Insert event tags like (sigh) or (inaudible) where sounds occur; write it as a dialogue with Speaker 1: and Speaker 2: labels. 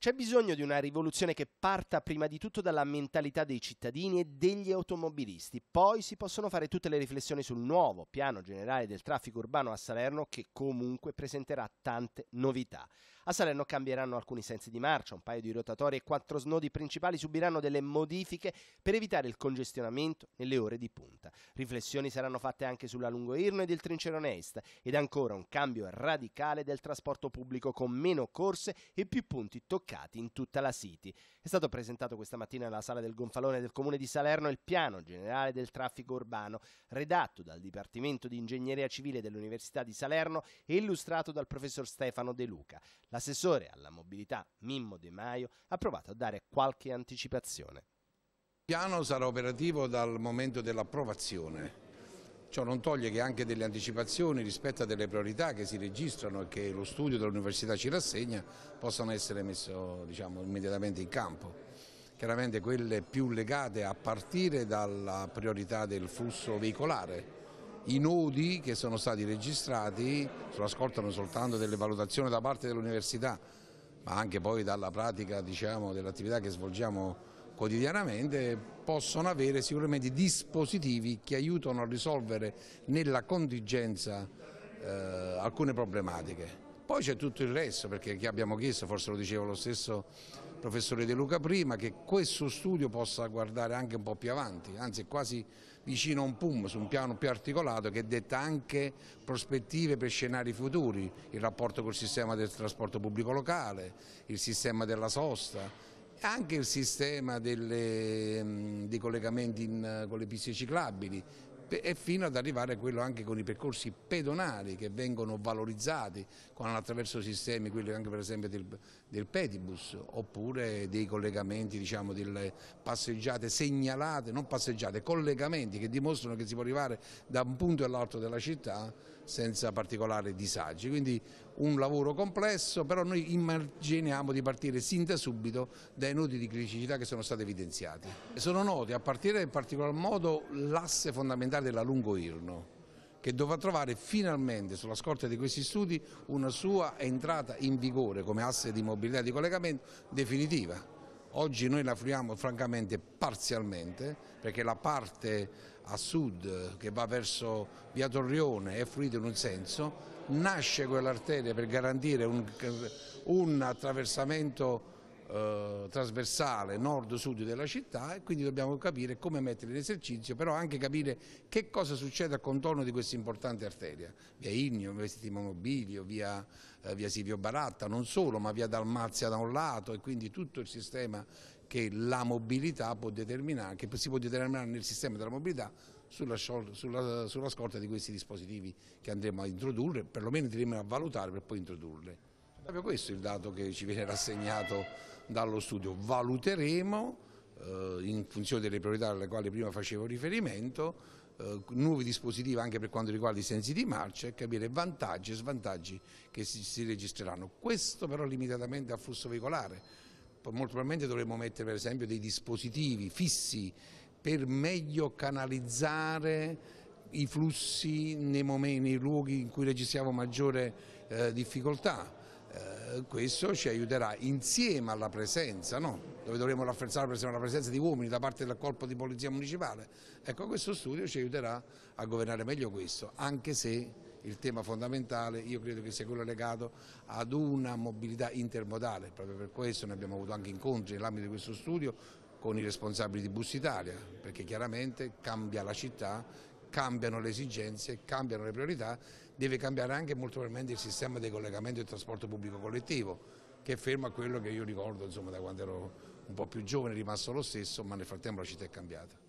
Speaker 1: C'è bisogno di una rivoluzione che parta prima di tutto dalla mentalità dei cittadini e degli automobilisti. Poi si possono fare tutte le riflessioni sul nuovo piano generale del traffico urbano a Salerno che comunque presenterà tante novità. A Salerno cambieranno alcuni sensi di marcia, un paio di rotatori e quattro snodi principali subiranno delle modifiche per evitare il congestionamento nelle ore di punta. Riflessioni saranno fatte anche sulla Lungo Irno e del Trincerone Est ed ancora un cambio radicale del trasporto pubblico con meno corse e più punti toccati in tutta la City. È stato presentato questa mattina alla sala del gonfalone del Comune di Salerno il piano generale del traffico urbano, redatto dal Dipartimento di Ingegneria Civile dell'Università di Salerno e illustrato dal professor Stefano De Luca. L'assessore alla mobilità Mimmo De Maio ha provato a dare qualche anticipazione. Il piano
Speaker 2: sarà operativo dal momento dell'approvazione. Ciò non toglie che anche delle anticipazioni rispetto a delle priorità che si registrano e che lo studio dell'Università ci rassegna possano essere messe diciamo, immediatamente in campo. Chiaramente quelle più legate a partire dalla priorità del flusso veicolare, i nodi che sono stati registrati sulla scorta non soltanto delle valutazioni da parte dell'università ma anche poi dalla pratica diciamo, dell'attività che svolgiamo quotidianamente possono avere sicuramente dispositivi che aiutano a risolvere nella contingenza eh, alcune problematiche. Poi c'è tutto il resto, perché abbiamo chiesto, forse lo diceva lo stesso professore De Luca prima, che questo studio possa guardare anche un po' più avanti, anzi è quasi vicino a un PUM, su un piano più articolato che detta anche prospettive per scenari futuri, il rapporto col sistema del trasporto pubblico locale, il sistema della sosta, anche il sistema delle, dei collegamenti in, con le piste ciclabili, e fino ad arrivare a quello anche con i percorsi pedonali che vengono valorizzati attraverso sistemi, quelli anche per esempio del, del pedibus oppure dei collegamenti, diciamo, delle passeggiate segnalate, non passeggiate, collegamenti che dimostrano che si può arrivare da un punto all'altro della città senza particolari disagi. Quindi un lavoro complesso, però noi immaginiamo di partire sin da subito dai nodi di criticità che sono stati evidenziati. Sono noti a partire in particolar modo l'asse fondamentale della Lungo Irno che dovrà trovare finalmente sulla scorta di questi studi una sua entrata in vigore come asse di mobilità e di collegamento definitiva. Oggi noi la fruiamo francamente parzialmente perché la parte a sud che va verso via Torrione è fruita in un senso, nasce quell'arteria per garantire un, un attraversamento eh, trasversale nord-sud della città e quindi dobbiamo capire come mettere in esercizio, però anche capire che cosa succede al contorno di questa importante arteria, via Innio, via Stimo Mobilio, via, eh, via Silvio Baratta, non solo, ma via Dalmazia da un lato e quindi tutto il sistema che la mobilità può determinare, che si può determinare nel sistema della mobilità sulla, sulla, sulla scorta di questi dispositivi che andremo a introdurre, perlomeno andremo a valutare per poi introdurre. Proprio questo è il dato che ci viene (laughs) rassegnato dallo studio. Valuteremo, eh, in funzione delle priorità alle quali prima facevo riferimento, eh, nuovi dispositivi anche per quanto riguarda i sensi di marcia e capire vantaggi e svantaggi che si, si registreranno. Questo però limitatamente al flusso veicolare. Molto probabilmente dovremmo mettere per esempio dei dispositivi fissi per meglio canalizzare i flussi nei, momenti, nei luoghi in cui registriamo maggiore eh, difficoltà eh, questo ci aiuterà insieme alla presenza, no? dove dovremo rafforzare per esempio, la presenza di uomini da parte del corpo di polizia municipale, ecco questo studio ci aiuterà a governare meglio questo, anche se il tema fondamentale io credo che sia quello legato ad una mobilità intermodale, proprio per questo ne abbiamo avuto anche incontri nell'ambito di questo studio con i responsabili di Bus Italia, perché chiaramente cambia la città cambiano le esigenze, cambiano le priorità, deve cambiare anche molto probabilmente il sistema di collegamento del trasporto pubblico collettivo che è fermo a quello che io ricordo insomma, da quando ero un po' più giovane, è rimasto lo stesso, ma nel frattempo la città è cambiata.